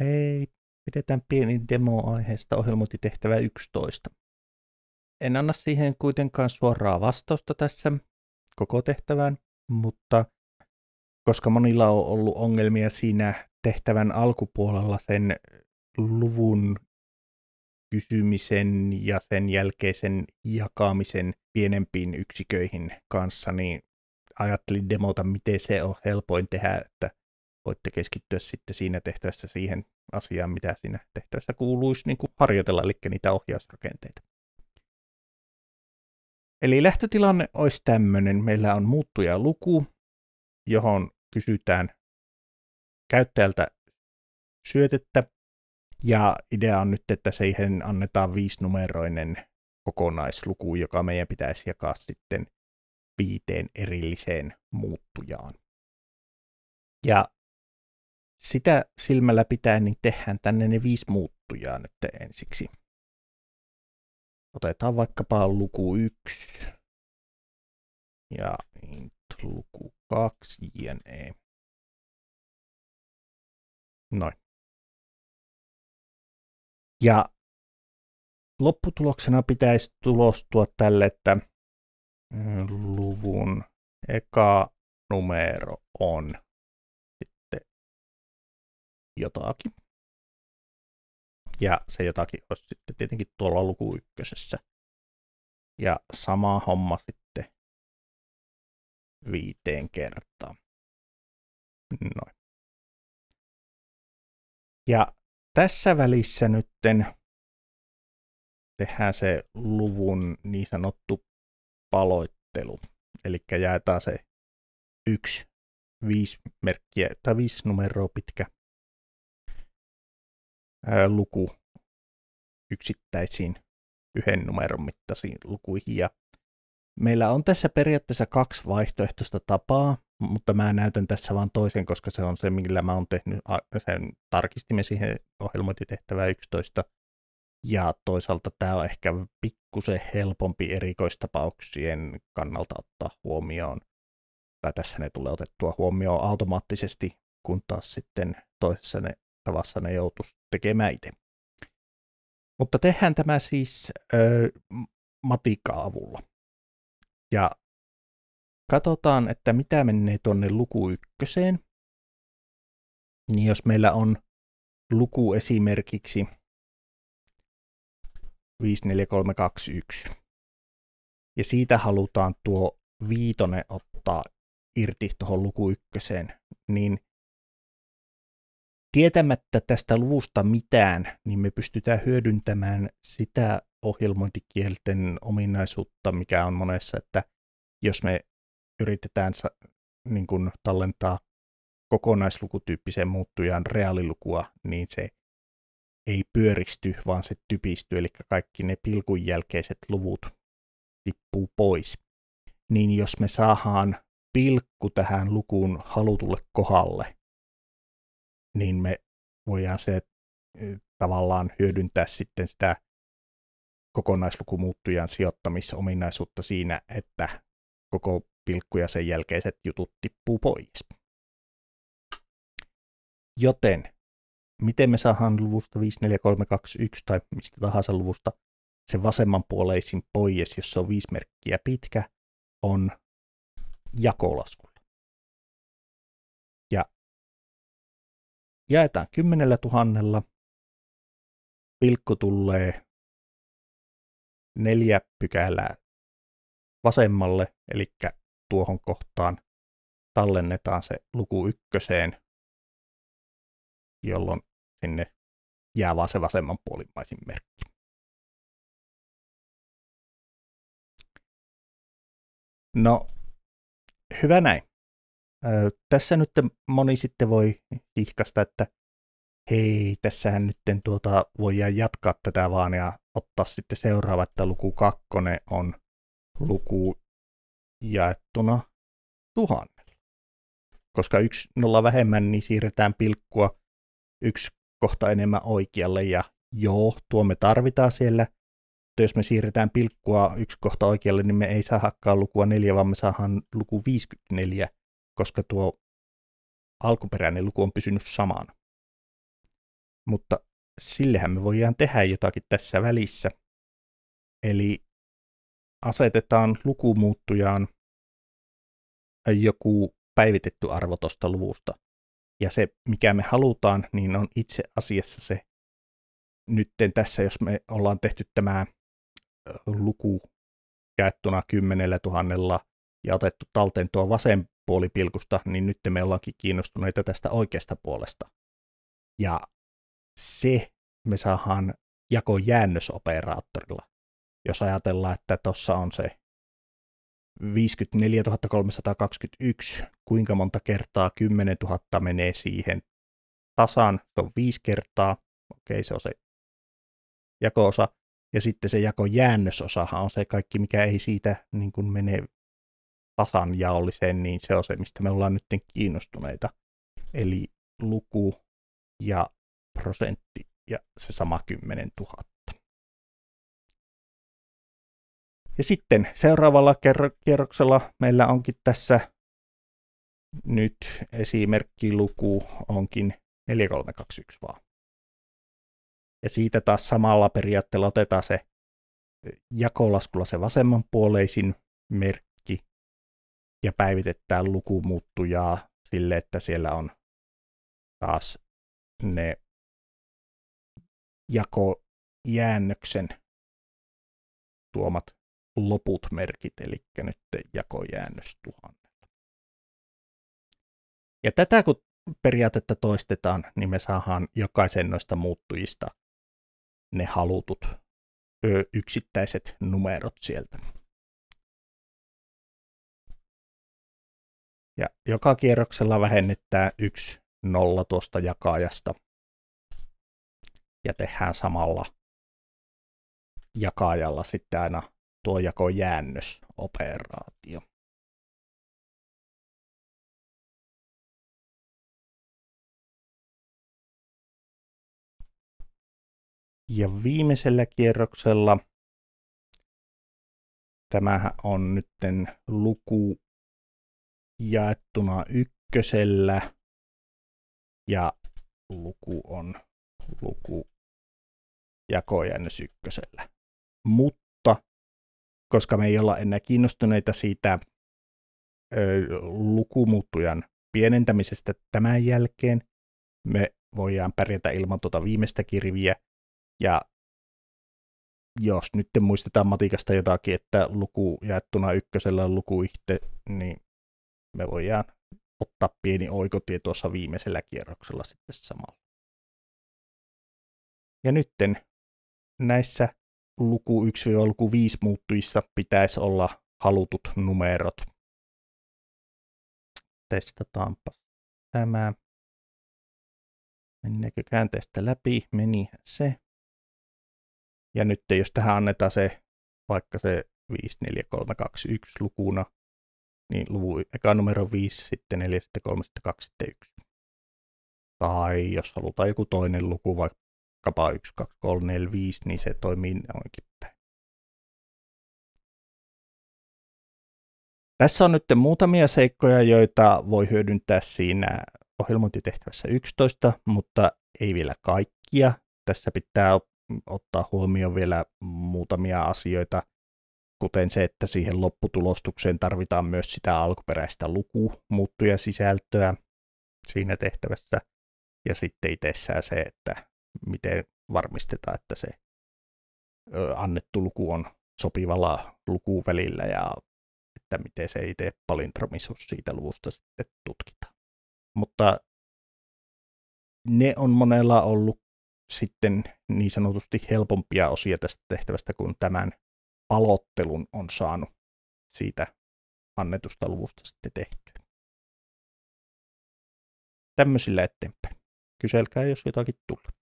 Hei, pidetään pieni demo aiheesta ohjelmointitehtävä 11. En anna siihen kuitenkaan suoraa vastausta tässä koko tehtävään, mutta koska monilla on ollut ongelmia siinä tehtävän alkupuolella sen luvun kysymisen ja sen jälkeisen jakamisen pienempiin yksiköihin kanssa, niin ajattelin demota, miten se on helpoin tehdä, että voitte keskittyä sitten siinä tehtäessä siihen asiaan, mitä siinä tehtäessä kuuluisi niin kuin harjoitella, eli niitä ohjausrakenteita. Eli lähtötilanne olisi tämmöinen. Meillä on muuttuja luku, johon kysytään käyttäjältä syötettä, ja idea on nyt, että siihen annetaan viisinumeroinen kokonaisluku, joka meidän pitäisi jakaa sitten viiteen erilliseen muuttujaan. Ja sitä silmällä pitää niin tehdään tänne ne viisi muuttujaa nyt ensiksi. Otetaan vaikkapa luku 1 ja int luku 2 jne. Noin. Ja lopputuloksena pitäisi tulostua tälle, että mm, luvun eka numero on jotakin. Ja se jotakin olisi sitten tietenkin tuolla luku ykkösessä. Ja sama homma sitten viiteen kertaan. Noin. Ja tässä välissä nytten tehdään se luvun niin sanottu paloittelu. Eli jaetaan se yksi viisi merkkiä tai viisi numeroa pitkä luku yksittäisiin yhden numeron mittaisiin lukuihin. Ja meillä on tässä periaatteessa kaksi vaihtoehtoista tapaa, mutta mä näytän tässä vain toisen, koska se on se, millä mä oon tehnyt sen tarkistimme siihen ohjelmointitehtävään 11. Ja toisaalta tämä on ehkä pikkusen helpompi erikoistapauksien kannalta ottaa huomioon. Tai tässä ne tulee otettua huomioon automaattisesti, kun taas sitten toisessa ne tavassa ne joutuisi tekemään itse. Mutta tehdään tämä siis ö, matikaa avulla. Ja katsotaan, että mitä menee tuonne luku ykköseen. Niin jos meillä on luku esimerkiksi 54321 ja siitä halutaan tuo viitonen ottaa irti tuohon luku ykköseen, niin tietämättä tästä luvusta mitään, niin me pystytään hyödyntämään sitä ohjelmointikielten ominaisuutta, mikä on monessa, että jos me yritetään niin kuin tallentaa kokonaislukutyyppiseen muuttujaan reaalilukua, niin se ei pyöristy, vaan se typistyy, eli kaikki ne pilkun jälkeiset luvut tippuu pois. Niin jos me saadaan pilkku tähän lukuun halutulle kohdalle, niin me voidaan se eh, tavallaan hyödyntää sitten sitä kokonaislukumuuttujan sijoittamisominaisuutta siinä, että koko pilkku ja sen jälkeiset jutut tippuu pois. Joten miten me saadaan luvusta 54321 tai mistä tahansa luvusta sen vasemmanpuoleisin pois, jos se on viisi merkkiä pitkä, on jakolasku. jaetaan kymmenellä tuhannella, pilkku tulee neljä pykälää vasemmalle, eli tuohon kohtaan tallennetaan se luku ykköseen, jolloin sinne jää vaan se vasemman puolimmaisin merkki. No, hyvä näin tässä nyt moni sitten voi hihkasta, että hei, tässähän nyt tuota, voidaan jatkaa tätä vaan ja ottaa sitten seuraava, että luku kakkonen on luku jaettuna tuhannella. Koska yksi nolla vähemmän, niin siirretään pilkkua yksi kohta enemmän oikealle ja joo, tuo me tarvitaan siellä. Mutta jos me siirretään pilkkua yksi kohta oikealle, niin me ei saa hakkaa lukua neljä, vaan me saadaan luku 54 koska tuo alkuperäinen luku on pysynyt samana. Mutta sillehän me voidaan tehdä jotakin tässä välissä. Eli asetetaan lukumuuttujaan joku päivitetty arvo tuosta luvusta. Ja se, mikä me halutaan, niin on itse asiassa se nytten tässä, jos me ollaan tehty tämä luku jaettuna kymmenellä tuhannella ja otettu talteen tuo vasen puolipilkusta, niin nyt me ollaankin kiinnostuneita tästä oikeasta puolesta. Ja se me saadaan jako jäännösoperaattorilla. Jos ajatellaan, että tuossa on se 54 321, kuinka monta kertaa 10 000 menee siihen tasan, se on viisi kertaa, okei se on se jakoosa, ja sitten se jako jäännösosahan on se kaikki, mikä ei siitä niin kuin mene tasanjaolliseen, niin se on se, mistä me ollaan nyt kiinnostuneita. Eli luku ja prosentti ja se sama 10 000. Ja sitten seuraavalla kierroksella meillä onkin tässä nyt esimerkkiluku onkin 4321 vaan. Ja siitä taas samalla periaatteella otetaan se jakolaskulla se vasemmanpuoleisin merkki ja päivitettää lukumuuttujaa sille, että siellä on taas ne jakojäännöksen tuomat loput merkit, eli nyt jakojäännös tuhannella. Ja tätä kun periaatetta toistetaan, niin me saadaan jokaisen noista muuttujista ne halutut yksittäiset numerot sieltä. Ja joka kierroksella vähennetään yksi nolla tuosta jakajasta. Ja tehdään samalla jakajalla sitten aina tuo jakojäännösoperaatio. Ja viimeisellä kierroksella tämähän on nytten luku jaettuna ykkösellä ja luku on luku jakojännys ykkösellä. Mutta koska me ei olla enää kiinnostuneita siitä ö, lukumuuttujan pienentämisestä tämän jälkeen, me voidaan pärjätä ilman tuota viimeistä kirviä. Ja jos nyt muistetaan matikasta jotakin, että luku jaettuna ykkösellä on luku itse, niin me voidaan ottaa pieni oikotie tuossa viimeisellä kierroksella sitten samalla. Ja nytten näissä luku 1-5 muuttujissa pitäisi olla halutut numerot. Testataanpa tämä. Mennäänkö käänteestä läpi? meni se. Ja nyt jos tähän annetaan se, vaikka se 54321 lukuna, niin luvun eka numero 5, sitten 4, sitten 3, sitten 2, sitten 1. Tai jos halutaan joku toinen luku, vaikkapa 1, 2, 3, 4, 5, niin se toimii noinkin päin. Tässä on nyt muutamia seikkoja, joita voi hyödyntää siinä ohjelmointitehtävässä 11, mutta ei vielä kaikkia. Tässä pitää ottaa huomioon vielä muutamia asioita – kuten se, että siihen lopputulostukseen tarvitaan myös sitä alkuperäistä lukumuuttuja sisältöä siinä tehtävässä, ja sitten itsessään se, että miten varmistetaan, että se annettu luku on sopivalla lukuvälillä ja että miten se itse palindromisuus siitä luvusta sitten tutkitaan. Mutta ne on monella ollut sitten niin sanotusti helpompia osia tästä tehtävästä kuin tämän palottelun on saanut siitä annetusta luvusta sitten tehtyä. Tämmöisillä eteenpäin. Kyselkää, jos jotakin tulee.